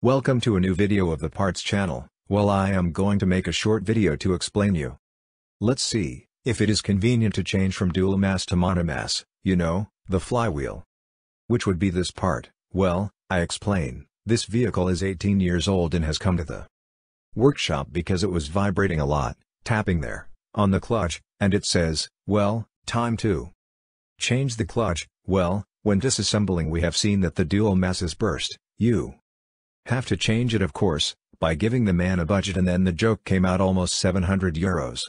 Welcome to a new video of the parts channel, well I am going to make a short video to explain you. Let's see, if it is convenient to change from dual mass to monomass, you know, the flywheel. Which would be this part, well, I explain, this vehicle is 18 years old and has come to the workshop because it was vibrating a lot, tapping there, on the clutch, and it says, well, time to change the clutch, well, when disassembling we have seen that the dual mass is burst, you have to change it of course, by giving the man a budget and then the joke came out almost 700 euros.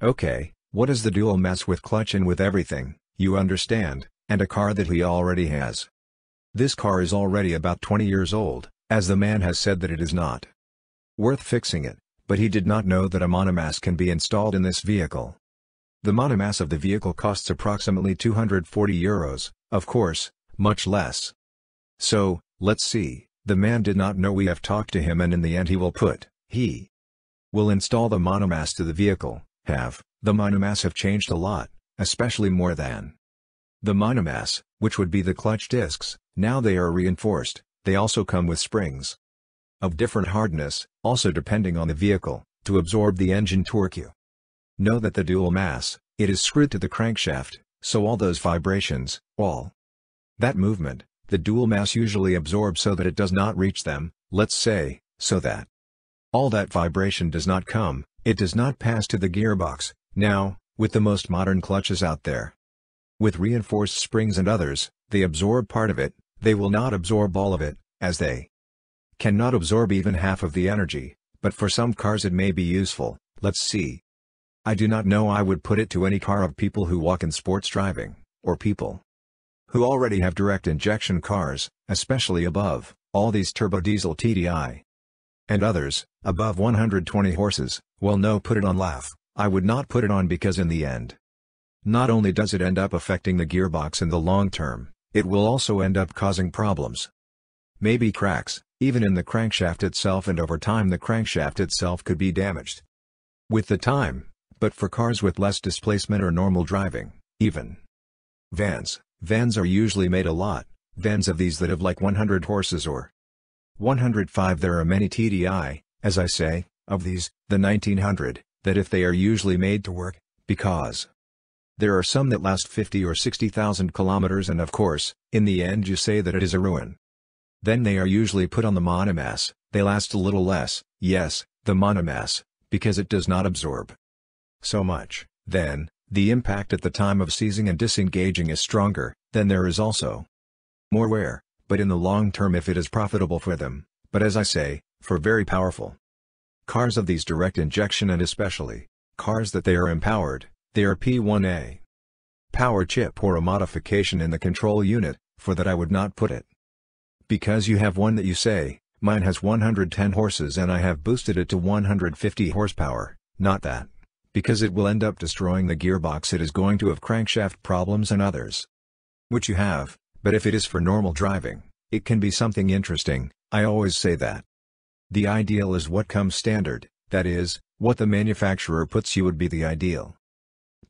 Okay, what is the dual mess with clutch and with everything, you understand, and a car that he already has. This car is already about 20 years old, as the man has said that it is not worth fixing it, but he did not know that a monomass can be installed in this vehicle. The monomass of the vehicle costs approximately 240 euros, of course, much less. So, let's see. The man did not know we have talked to him and in the end he will put, he will install the monomass to the vehicle, have, the monomass have changed a lot, especially more than the monomass, which would be the clutch discs, now they are reinforced, they also come with springs of different hardness, also depending on the vehicle, to absorb the engine torque. You know that the dual mass, it is screwed to the crankshaft, so all those vibrations, all that movement, the dual mass usually absorbs so that it does not reach them, let's say, so that all that vibration does not come, it does not pass to the gearbox, now, with the most modern clutches out there. With reinforced springs and others, they absorb part of it, they will not absorb all of it, as they cannot absorb even half of the energy, but for some cars it may be useful, let's see. I do not know I would put it to any car of people who walk in sports driving, or people who already have direct injection cars, especially above, all these turbodiesel TDI. And others, above 120 horses, well no put it on laugh, I would not put it on because in the end. Not only does it end up affecting the gearbox in the long term, it will also end up causing problems. Maybe cracks, even in the crankshaft itself and over time the crankshaft itself could be damaged. With the time, but for cars with less displacement or normal driving, even. Vans, Vans are usually made a lot, vans of these that have like 100 horses or 105 there are many TDI, as I say, of these, the 1900, that if they are usually made to work, because there are some that last 50 or 60,000 kilometers and of course, in the end you say that it is a ruin. Then they are usually put on the monomass, they last a little less, yes, the monomass, because it does not absorb so much, then, the impact at the time of seizing and disengaging is stronger, then there is also more wear, but in the long term if it is profitable for them, but as I say, for very powerful cars of these direct injection and especially cars that they are empowered, they are P1A power chip or a modification in the control unit, for that I would not put it. Because you have one that you say, mine has 110 horses and I have boosted it to 150 horsepower, not that because it will end up destroying the gearbox it is going to have crankshaft problems and others. Which you have, but if it is for normal driving, it can be something interesting, I always say that. The ideal is what comes standard, that is, what the manufacturer puts you would be the ideal.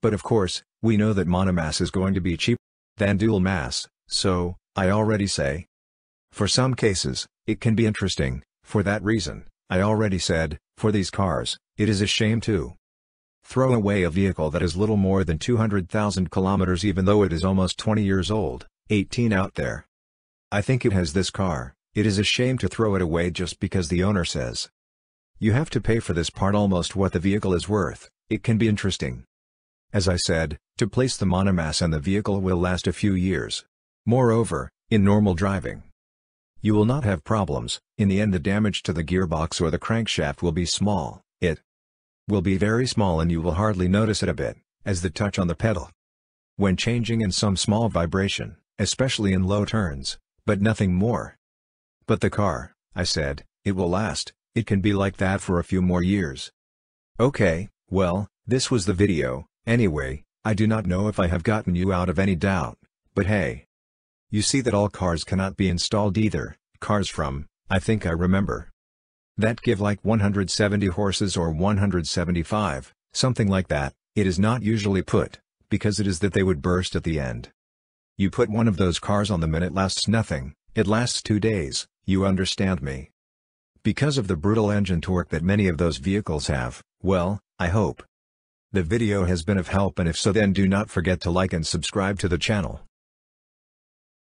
But of course, we know that monomass is going to be cheaper than dual mass, so, I already say. For some cases, it can be interesting, for that reason, I already said, for these cars, it is a shame too, Throw away a vehicle that is little more than 200,000 kilometers even though it is almost 20 years old, 18 out there. I think it has this car, it is a shame to throw it away just because the owner says. You have to pay for this part almost what the vehicle is worth, it can be interesting. As I said, to place the monomass on the vehicle will last a few years. Moreover, in normal driving, you will not have problems, in the end the damage to the gearbox or the crankshaft will be small, it will be very small and you will hardly notice it a bit, as the touch on the pedal. When changing in some small vibration, especially in low turns, but nothing more. But the car, I said, it will last, it can be like that for a few more years. Okay, well, this was the video, anyway, I do not know if I have gotten you out of any doubt, but hey. You see that all cars cannot be installed either, cars from, I think I remember, that give like 170 horses or 175, something like that, it is not usually put, because it is that they would burst at the end. You put one of those cars on them and it lasts nothing, it lasts two days, you understand me. Because of the brutal engine torque that many of those vehicles have, well, I hope. The video has been of help and if so then do not forget to like and subscribe to the channel.